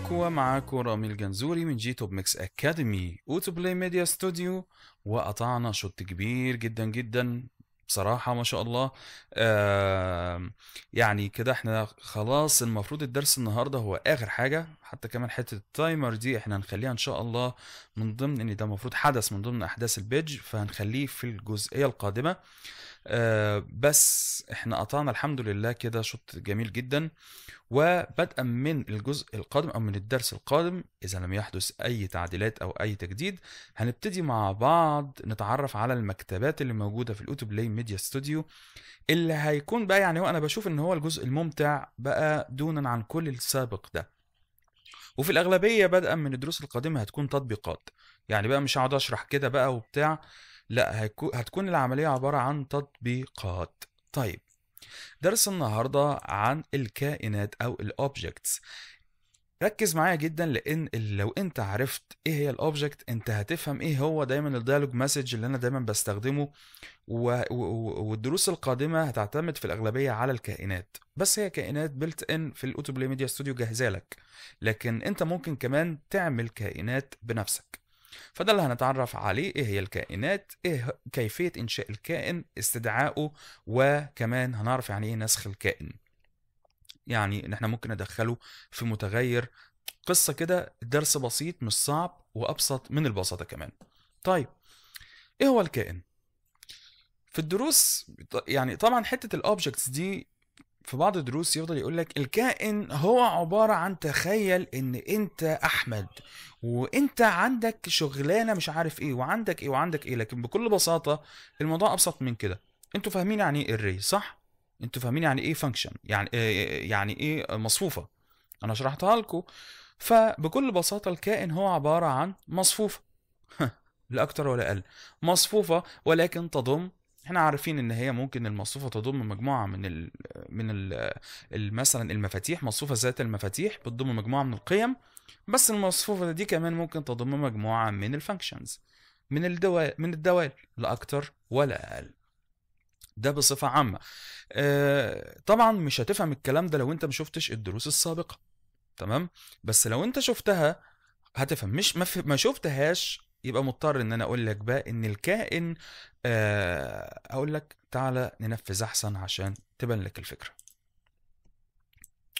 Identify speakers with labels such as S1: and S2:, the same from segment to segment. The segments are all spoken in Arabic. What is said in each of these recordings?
S1: ازيك ومعاكم رامي الجنزوري من جي توب ميكس اكاديمي اوتو بلاي ميديا ستوديو وقطعنا شوط كبير جدا جدا بصراحة ما شاء الله آه يعني كده احنا خلاص المفروض الدرس النهاردة هو آخر حاجة حتى كمان حتة التايمر دي احنا هنخليها ان شاء الله من ضمن ان ده المفروض حدث من ضمن احداث البيج فهنخليه في الجزئية القادمة آه آه، بس احنا قطعنا الحمد لله كده شوط جميل جدا وبدءا من الجزء القادم او من الدرس القادم اذا لم يحدث اي تعديلات او اي تجديد هنبتدي مع بعض نتعرف على المكتبات اللي موجوده في الاوتو بلاي ميديا ستوديو اللي هيكون بقى يعني وانا بشوف ان هو الجزء الممتع بقى دونا عن كل السابق ده وفي الاغلبيه بدءا من الدروس القادمه هتكون تطبيقات يعني بقى مش هقعد اشرح كده بقى وبتاع لا هتكون العملية عبارة عن تطبيقات طيب درس النهاردة عن الكائنات أو الأوبجكتس ركز معايا جدا لان لو انت عرفت ايه هي الاوبجكت انت هتفهم ايه هو دايما الديالوج مسج اللي انا دايما بستخدمه والدروس القادمه هتعتمد في الاغلبيه على الكائنات بس هي كائنات بلت ان في الاوتو ميديا ستوديو جاهزه لك لكن انت ممكن كمان تعمل كائنات بنفسك اللي هنتعرف عليه ايه هي الكائنات ايه كيفية انشاء الكائن استدعائه وكمان هنعرف يعني ايه نسخ الكائن يعني ان احنا ممكن ندخله في متغير قصة كده درس بسيط مش صعب وابسط من البساطة كمان طيب ايه هو الكائن في الدروس يعني طبعا حتة الاوبجكتس دي في بعض الدروس يفضل يقول لك الكائن هو عبارة عن تخيل ان انت احمد وانت عندك شغلانة مش عارف ايه وعندك ايه وعندك ايه لكن بكل بساطة الموضوع ابسط من كده انتوا فاهمين يعني ايه الري صح؟ انتوا فاهمين يعني ايه فانكشن يعني إيه، يعني ايه مصفوفة انا شرحتها لكم فبكل بساطة الكائن هو عبارة عن مصفوفة لا أكتر ولا أقل مصفوفة ولكن تضم احنا عارفين ان هي ممكن المصفوفه تضم مجموعه من الـ من الـ مثلا المفاتيح مصفوفه ذات المفاتيح بتضم مجموعه من القيم بس المصفوفه دي كمان ممكن تضم مجموعه من الفانكشنز من الدوال من الدوال لا اكتر ولا اقل ده بصفه عامه آه طبعا مش هتفهم الكلام ده لو انت ما شفتش الدروس السابقه تمام بس لو انت شفتها هتفهم مش ما, ما شفتهاش يبقى مضطر ان انا اقول لك بقى ان الكائن آه، اقول لك تعالى ننفذ احسن عشان تبان لك الفكره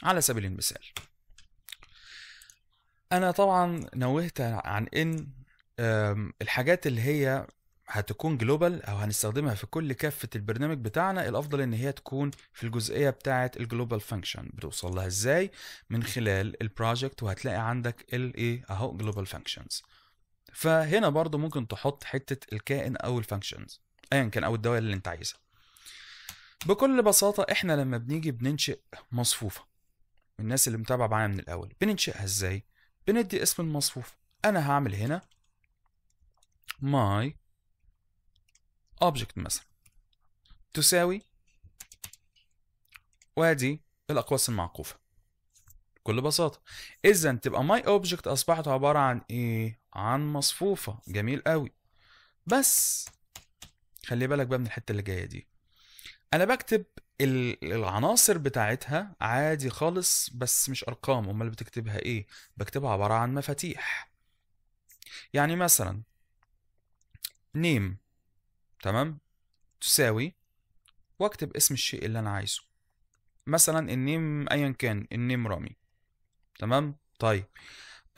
S1: على سبيل المثال انا طبعا نوهت عن ان الحاجات اللي هي هتكون جلوبال او هنستخدمها في كل كافه البرنامج بتاعنا الافضل ان هي تكون في الجزئيه بتاعه الجلوبال فانكشن بتوصل لها ازاي من خلال البروجكت وهتلاقي عندك الايه اهو جلوبال فانكشنز فهنا برضو ممكن تحط حتة الكائن أو الفانكشنز أيا كان أو الدوائر اللي أنت عايزها بكل بساطة إحنا لما بنيجي بننشئ مصفوفة الناس اللي متابعة معانا من الأول بننشئها إزاي؟ بندي اسم المصفوفة أنا هعمل هنا my object مثلا تساوي وادي الأقواس المعقوفة بكل بساطه اذا تبقى ماي اوبجكت اصبحت عباره عن ايه عن مصفوفه جميل قوي بس خلي بالك بقى من الحته اللي جايه دي انا بكتب العناصر بتاعتها عادي خالص بس مش ارقام امال بتكتبها ايه بكتبها عباره عن مفاتيح يعني مثلا نيم تمام تساوي واكتب اسم الشيء اللي انا عايزه مثلا النيم ايا كان النيم رامي تمام طيب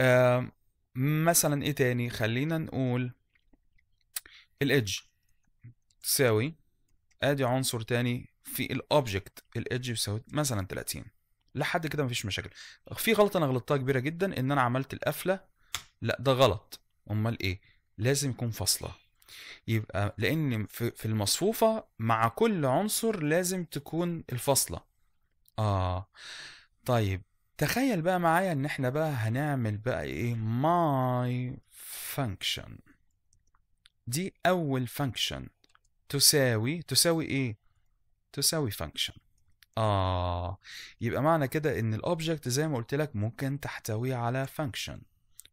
S1: آه مثلا ايه تاني خلينا نقول الادج تساوي ادي عنصر تاني في الاوبجكت الادج يساوي مثلا 30 لحد كده مفيش مشاكل في غلطه انا غلطتها كبيره جدا ان انا عملت القفله لا ده غلط امال ايه لازم يكون فاصله يبقى لان في المصفوفه مع كل عنصر لازم تكون الفاصله اه طيب تخيل بقى معايا ان احنا بقى هنعمل بقى ايه my function دي اول function تساوي تساوي ايه تساوي function آه يبقى معنى كده إن الأوبجكت زي ما قلت لك ممكن تحتوي على فانكشن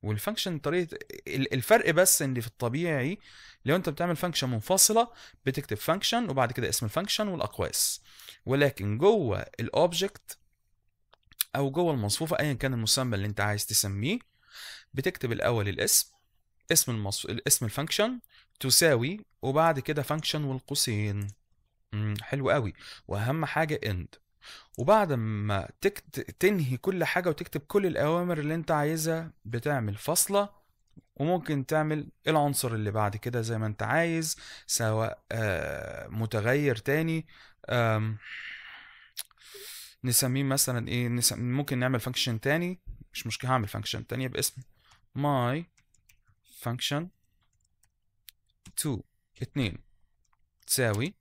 S1: والفانكشن طريقة الفرق بس إن في الطبيعي لو أنت بتعمل فانكشن منفصلة بتكتب فانكشن وبعد كده اسم الفانكشن والأقواس ولكن جوه الأوبجكت او جوه المصفوفه ايا كان المسمى اللي انت عايز تسميه بتكتب الاول الاسم اسم المصف... الاسم الفانكشن تساوي وبعد كده فانكشن والقوسين حلو قوي واهم حاجه اند وبعد ما تكت... تنهي كل حاجه وتكتب كل الاوامر اللي انت عايزها بتعمل فاصله وممكن تعمل العنصر اللي بعد كده زي ما انت عايز سواء آه، متغير تاني نسميه مثلا ايه نسمي ممكن نعمل فانكشن تاني مش مشكله هعمل فانكشن تانية باسم my function 2 2 تساوي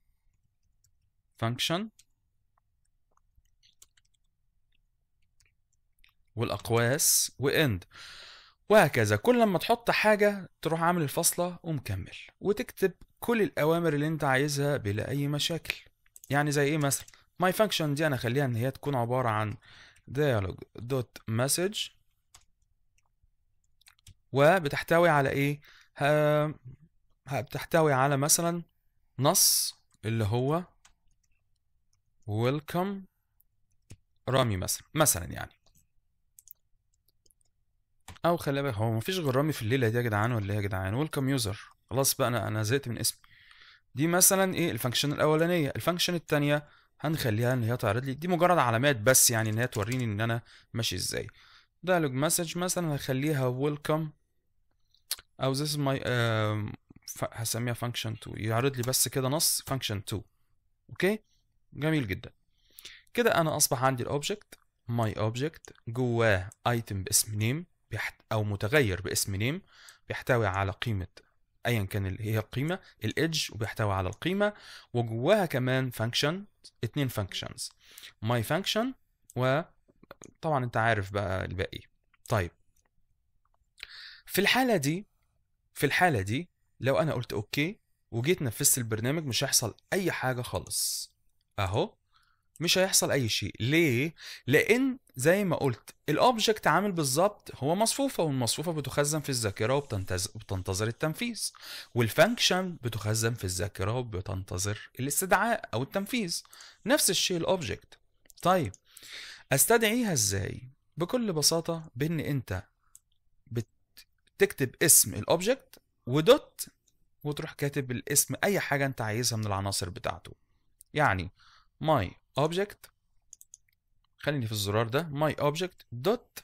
S1: function والاقواس واند وهكذا كل لما تحط حاجه تروح عامل الفاصله ومكمل وتكتب كل الاوامر اللي انت عايزها بلا اي مشاكل يعني زي ايه مثلا ماي فانكشن دي انا اخليها ان هي تكون عباره عن dialog.message وبتحتوي على ايه ها بتحتوي على مثلا نص اللي هو ويلكم رامي مثلا مثلا يعني او خلي بالك هو مفيش غير رامي في الليله دي يا جدعان ولا ايه يا جدعان ويلكم يوزر خلاص بقى انا انا زهقت من اسمي دي مثلا ايه الفانكشن الاولانيه الفانكشن الثانيه هنخليها ان هي تعرض لي دي مجرد علامات بس يعني ان هي توريني ان انا ماشي ازاي دايلوج مسج مثلا هخليها ويلكم او ذس ماي هسميها فانكشن 2 يعرض لي بس كده نص فانكشن 2 اوكي جميل جدا كده انا اصبح عندي الاوبجكت ماي اوبجكت جواه ايتم باسم نيم او متغير باسم نيم بيحتوي على قيمه ايا كان هي القيمه الايدج وبيحتوي على القيمه وجواها كمان فانكشن اثنين فانكشنز ماي فانكشن وطبعا انت عارف بقى الباقي طيب في الحاله دي في الحاله دي لو انا قلت اوكي وجيت نفذت البرنامج مش هيحصل اي حاجه خالص اهو مش هيحصل اي شيء ليه لان زي ما قلت الاوبجكت عامل بالظبط هو مصفوفه والمصفوفه بتخزن في الذاكره وبتنتظر التنفيذ والفانكشن بتخزن في الذاكره وبتنتظر الاستدعاء او التنفيذ نفس الشيء الاوبجكت طيب استدعيها ازاي بكل بساطه بان انت بتكتب اسم الاوبجكت ودوت وتروح كاتب الاسم اي حاجه انت عايزها من العناصر بتاعته يعني ماي object خليني في الزرار ده my object dot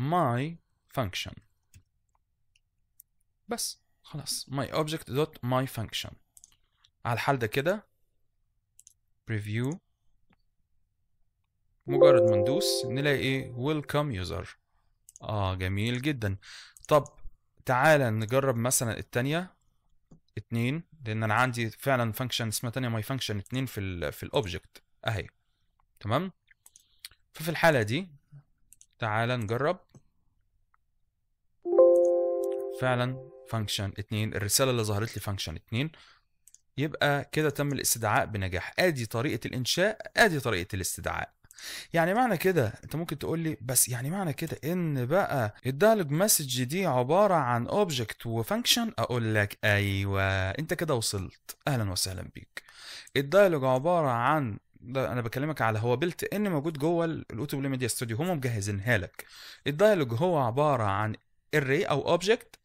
S1: my function بس خلاص my object dot my function على الحال ده كده preview مجرد ما ندوس نلاقي ايه welcome user اه جميل جدا طب تعالى نجرب مثلا الثانيه 2 لان انا عندي فعلا فانكشن اسمها ثانيه ماي فانكشن 2 في الـ في الاوبجكت اهي تمام ففي الحاله دي تعال نجرب فعلا فانكشن 2 الرساله اللي ظهرت لي فانكشن 2 يبقى كده تم الاستدعاء بنجاح ادي طريقه الانشاء ادي طريقه الاستدعاء يعني معنى كده انت ممكن تقول لي بس يعني معنى كده ان بقى الدايلوج مسج دي عباره عن اوبجكت وفانكشن اقول لك ايوه انت كده وصلت اهلا وسهلا بيك الدايلوج عباره عن ده انا بكلمك على هو بلت ان موجود جوه الاوتوبل ميديا ستوديو هم مجهزينها لك الدايلوج هو عباره عن اري او اوبجكت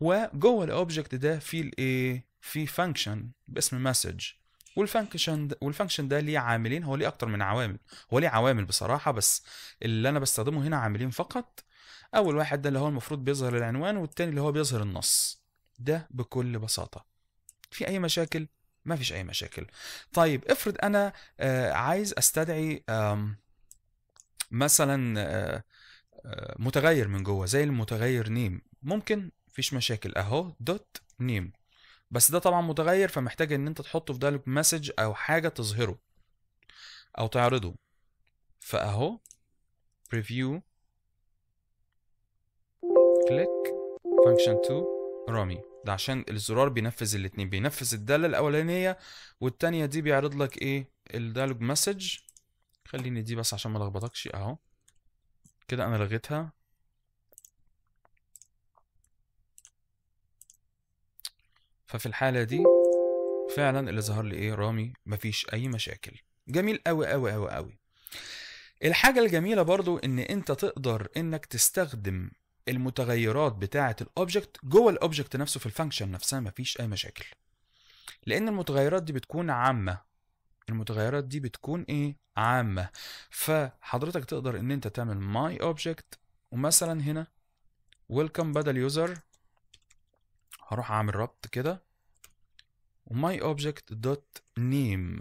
S1: وجوه الاوبجكت ده في الايه في فانكشن باسم مسج والفانكشن ده والفانكشن ده ليه عاملين هو ليه اكتر من عوامل هو ليه عوامل بصراحه بس اللي انا بستخدمه هنا عاملين فقط اول واحد ده اللي هو المفروض بيظهر العنوان والتاني اللي هو بيظهر النص ده بكل بساطه في اي مشاكل ما فيش اي مشاكل طيب افرض انا آه، عايز استدعي مثلا آه، آه، متغير من جوه زي المتغير نيم ممكن مفيش مشاكل اهو دوت نيم بس ده طبعا متغير فمحتاج ان انت تحطه في ده مسج او حاجه تظهره او تعرضه فاهو preview click function 2 رامي ده عشان الزرار بينفذ الاتنين بينفذ الداله الاولانيه والتانيه دي بيعرض لك ايه الدايلوج مسج خليني دي بس عشان ما لخبطكش اهو كده انا لغيتها ففي الحالة دي فعلا اللي ظهر لي ايه رامي مفيش اي مشاكل جميل قوي قوي قوي قوي الحاجة الجميلة برضو ان انت تقدر انك تستخدم المتغيرات بتاعة الاوبجكت جوه الاوبجكت نفسه في الفانكشن نفسها مفيش اي مشاكل لان المتغيرات دي بتكون عامة المتغيرات دي بتكون ايه عامة فحضرتك تقدر ان انت تعمل my object ومثلا هنا ويلكم بدل يوزر هروح اعمل ربط كده وماي اوبجكت دوت نيم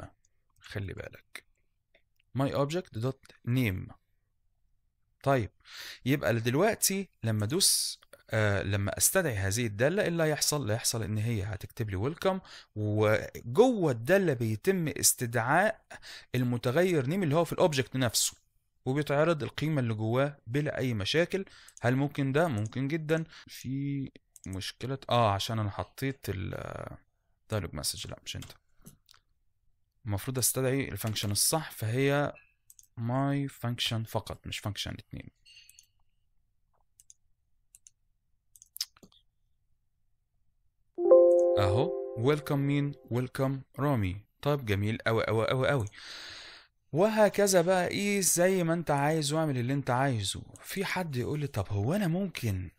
S1: خلي بالك ماي اوبجكت دوت نيم طيب يبقى دلوقتي لما ادوس آه لما استدعي هذه الداله ايه اللي هيحصل اللي هيحصل ان هي هتكتب لي ويلكم وجوه الداله بيتم استدعاء المتغير نيم اللي هو في الاوبجكت نفسه وبيتعرض القيمه اللي جواه بلا اي مشاكل هل ممكن ده ممكن جدا في مشكلة اه عشان انا حطيت ال الدايلوج مسج لا مش انت المفروض استدعي الفانكشن الصح فهي ماي فانكشن فقط مش فانكشن اتنين اهو ويلكم مين ويلكم رامي طيب جميل اوي اوي اوي اوي وهكذا بقى ايه زي ما انت عايز واعمل اللي انت عايزه في حد يقول لي طب هو انا ممكن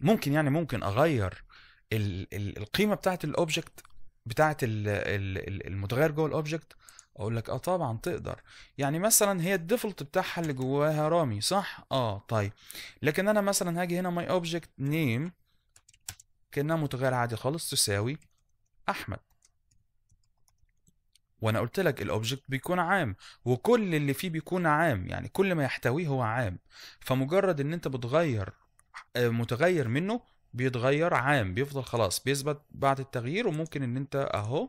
S1: ممكن يعني ممكن اغير ال ال القيمه بتاعه الاوبجكت بتاعه المتغير جوه الاوبجكت اقول لك اه طبعا تقدر يعني مثلا هي الديفولت بتاعها اللي جواها رامي صح اه طيب لكن انا مثلا هاجي هنا ماي اوبجكت نيم كانها متغير عادي خالص تساوي احمد وانا قلت لك الاوبجكت بيكون عام وكل اللي فيه بيكون عام يعني كل ما يحتويه هو عام فمجرد ان انت بتغير آه، متغير منه بيتغير عام بيفضل خلاص بيثبت بعد التغيير وممكن ان انت اهو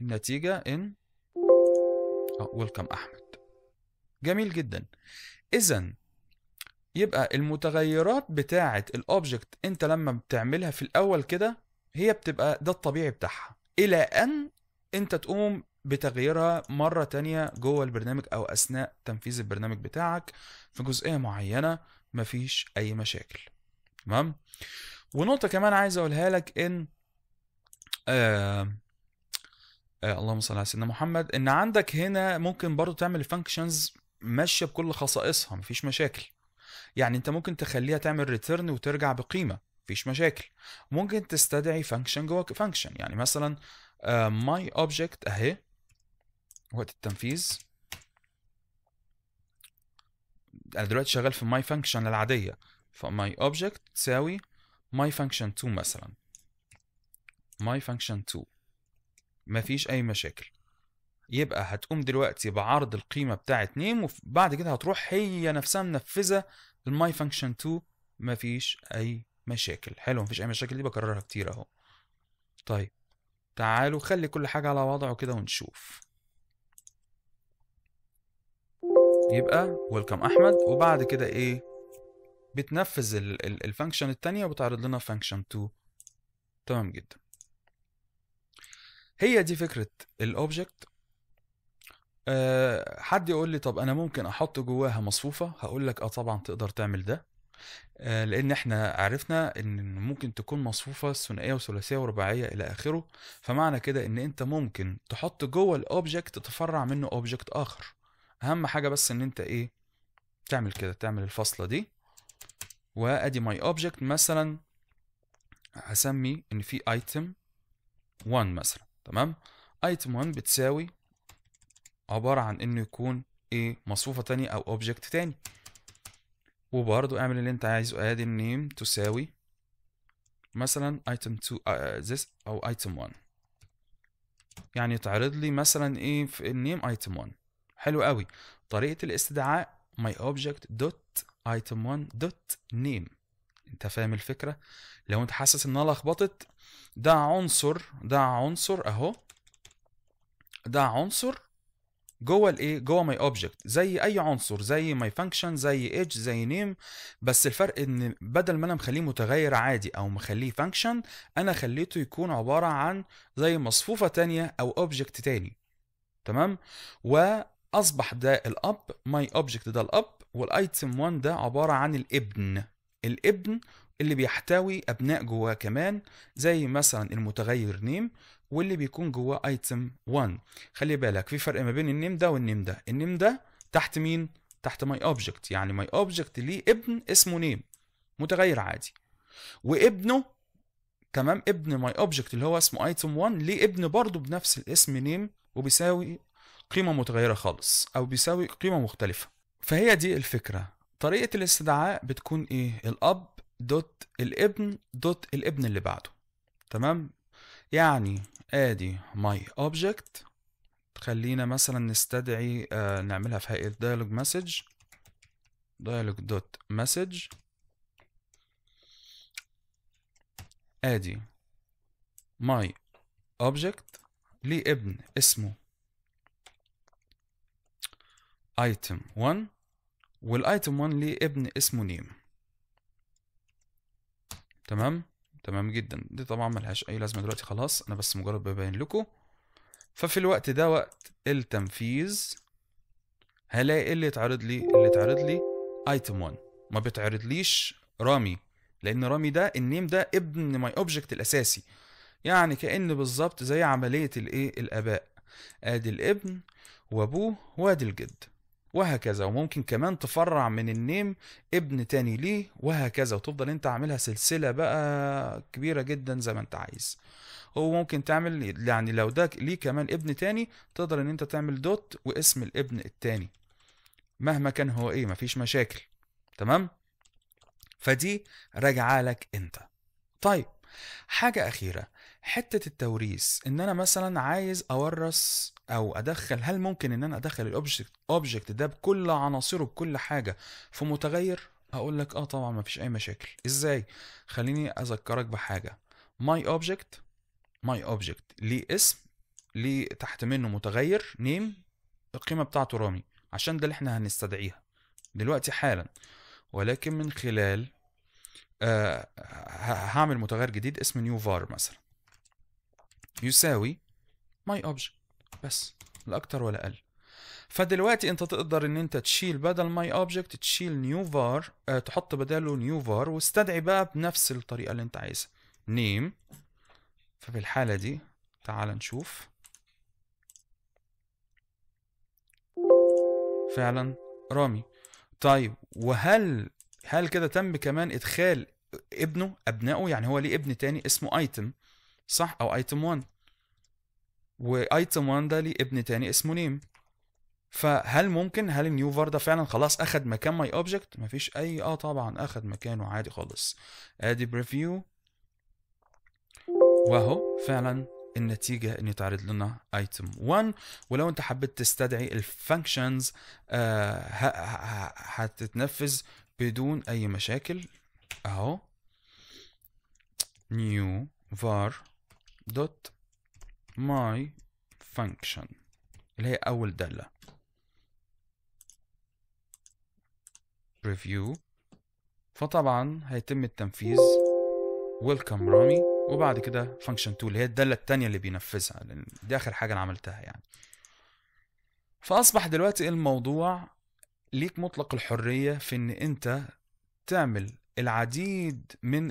S1: النتيجة ان آه، ويلكم احمد جميل جدا اذا يبقى المتغيرات بتاعة الاوبجكت انت لما بتعملها في الاول كده هي بتبقى ده الطبيعي بتاعها الى ان انت تقوم بتغييرها مرة تانية جوه البرنامج او اثناء تنفيذ البرنامج بتاعك في جزئية معينة مفيش اي مشاكل تمام ونقطة كمان عايز اقولها لك ان آه آه اللهم صل على سيدنا محمد ان عندك هنا ممكن برضو تعمل فانكشنز ماشيه بكل خصائصها مفيش مشاكل يعني انت ممكن تخليها تعمل ريتيرن وترجع بقيمه مفيش مشاكل ممكن تستدعي فانكشن جوه فانكشن يعني مثلا ماي uh, اوبجكت اهي وقت التنفيذ انا دلوقتي شغال في ماي فانكشن العاديه فماي اوبجكت تساوي ماي فانكشن 2 مثلا ماي فانكشن 2 مفيش اي مشاكل يبقى هتقوم دلوقتي بعرض القيمه بتاعت نيم وبعد كده هتروح هي نفسها منفذه الماي فانكشن 2 مفيش اي مشاكل حلو مفيش اي مشاكل دي بكررها كتير اهو طيب تعالوا خلي كل حاجه على وضعه كده ونشوف يبقى ويلكم احمد وبعد كده ايه بتنفذ الفانكشن الثانيه وبتعرض لنا فانكشن 2 تمام جدا هي دي فكرة الاوبجكت أه حد يقول لي طب انا ممكن احط جواها مصفوفة هقول لك اه طبعا تقدر تعمل ده أه لان احنا عرفنا ان ممكن تكون مصفوفة ثنائية وثلاثية ورباعية الى اخره فمعنى كده ان انت ممكن تحط جوه الاوبجكت تفرع منه اوبجكت اخر اهم حاجه بس ان انت ايه تعمل كده تعمل الفاصله دي وادي ماي اوبجكت مثلا هسمي ان في ايتم 1 مثلا تمام ايتم 1 بتساوي عباره عن انه يكون ايه مصفوفه تانية او اوبجكت تاني وبرضو اعمل اللي انت عايزه ادي النيم تساوي مثلا ايتم آه، 2 آه، this او ايتم 1 يعني تعرض لي مثلا ايه في النيم ايتم 1 حلو قوي طريقه الاستدعاء my object dot item one dot name انت فاهم الفكره لو انت حاسس ان انا لخبطت ده عنصر ده عنصر اهو ده عنصر جوه الايه جوه ماي اوبجكت زي اي عنصر زي ماي فانكشن زي ايدج زي نيم بس الفرق ان بدل ما انا مخليه متغير عادي او مخليه فانكشن انا خليته يكون عباره عن زي مصفوفه تانية او اوبجكت تاني تمام و اصبح ده الاب ماي اوبجكت ده الاب والايتم 1 ده عباره عن الابن الابن اللي بيحتوي ابناء جواه كمان زي مثلا المتغير نيم واللي بيكون جواه ايتم 1 خلي بالك في فرق ما بين النيم ده والنيم ده النيم ده تحت مين تحت ماي اوبجكت يعني ماي اوبجكت ليه ابن اسمه نيم متغير عادي وابنه تمام ابن ماي اوبجكت اللي هو اسمه ايتم 1 ليه ابن برضه بنفس الاسم نيم وبيساوي قيمة متغيرة خالص أو بيساوي قيمة مختلفة فهي دي الفكرة طريقة الاستدعاء بتكون إيه الأب دوت الابن دوت الابن اللي بعده تمام يعني ادي my object خلينا مثلا نستدعي آه نعملها في هيئة dialog message dialog dot message ادي my object ليه ابن اسمه ايتم 1 والايتم 1 ليه ابن اسمه نيم تمام تمام جدا دي طبعا ملهاش اي لازمه دلوقتي خلاص انا بس مجرد ببين لكم ففي الوقت ده وقت التنفيذ هلاقي ايه اللي يتعرض لي اللي يتعرض لي ايتم 1 ما بيتعرضليش رامي لان رامي ده النيم ده ابن ماي اوبجكت الاساسي يعني كان بالظبط زي عمليه الايه الاباء ادي الابن وابوه وادي الجد وهكذا وممكن كمان تفرع من النيم ابن تاني ليه وهكذا وتفضل انت عاملها سلسلة بقى كبيرة جدا زي ما انت عايز وممكن تعمل يعني لو ده ليه كمان ابن تاني تقدر ان انت تعمل دوت واسم الابن التاني مهما كان هو ايه مفيش مشاكل تمام فدي راجعه لك انت طيب حاجة أخيرة حته التوريث ان انا مثلا عايز اورث او ادخل هل ممكن ان انا ادخل الاوبجكت اوبجكت ده بكل عناصره بكل حاجه في متغير هقول لك اه طبعا مفيش اي مشاكل ازاي خليني اذكرك بحاجه my object my object ليه اسم ليه تحت منه متغير نيم القيمه بتاعته رامي عشان ده اللي احنا هنستدعيها دلوقتي حالا ولكن من خلال آه هعمل متغير جديد اسمه نيو فار مثلا يساوي ماي اوبجكت بس لا اكتر ولا اقل فدلوقتي انت تقدر ان انت تشيل بدل ماي اوبجكت تشيل نيو فار اه تحط بداله نيو فار واستدعي بقى بنفس الطريقه اللي انت عايزها نيم ففي الحاله دي تعال نشوف فعلا رامي طيب وهل هل كده تم كمان ادخال ابنه ابنائه يعني هو ليه ابن تاني اسمه ايتم صح او ايتم 1 وايتم 1 ده ليه ابن تاني اسمه نيم فهل ممكن هل النيو فار ده فعلا خلاص اخد مكان ماي اوبجكت مفيش اي اه طبعا اخد مكانه عادي خالص ادي بريفيو واهو فعلا النتيجة ان يتعرض لنا item 1 ولو انت حبيت تستدعي الفانكشنز آه، هتتنفذ بدون اي مشاكل اهو نيو var دوت ماي فانكشن اللي هي أول دالة بريفيو فطبعا هيتم التنفيذ ويلكم رامي وبعد كده فانكشن 2 اللي هي الداله الثانيه اللي بينفذها لان دي اخر حاجه انا عملتها يعني فاصبح دلوقتي الموضوع ليك مطلق الحريه في ان انت تعمل العديد من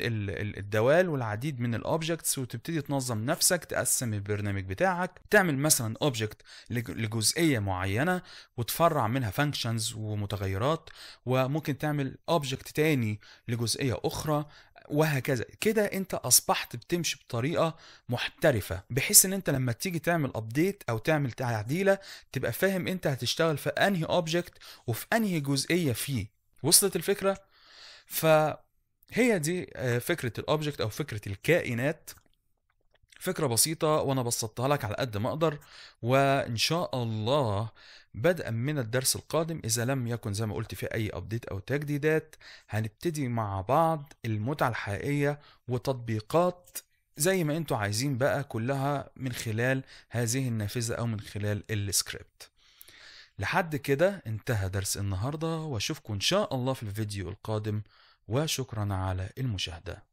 S1: الدوال والعديد من الاوبجكتس وتبتدي تنظم نفسك تقسم البرنامج بتاعك تعمل مثلا اوبجكت لجزئيه معينه وتفرع منها فانكشنز ومتغيرات وممكن تعمل اوبجكت تاني لجزئيه اخرى وهكذا كده انت اصبحت بتمشي بطريقه محترفه بحيث ان انت لما تيجي تعمل ابديت او تعمل تعديله تبقى فاهم انت هتشتغل في انهي اوبجكت وفي انهي جزئيه فيه وصلت الفكره فهي دي آه، فكره الاوبجكت او فكره الكائنات فكرة بسيطة وأنا بسطتها لك على قد ما أقدر وإن شاء الله بدءا من الدرس القادم إذا لم يكن زي ما قلت في أي أبديت أو تجديدات هنبتدي مع بعض المتعة الحقيقية وتطبيقات زي ما انتوا عايزين بقى كلها من خلال هذه النافذة أو من خلال السكريبت لحد كده انتهى درس النهارده واشوفكم ان شاء الله في الفيديو القادم وشكرا على المشاهده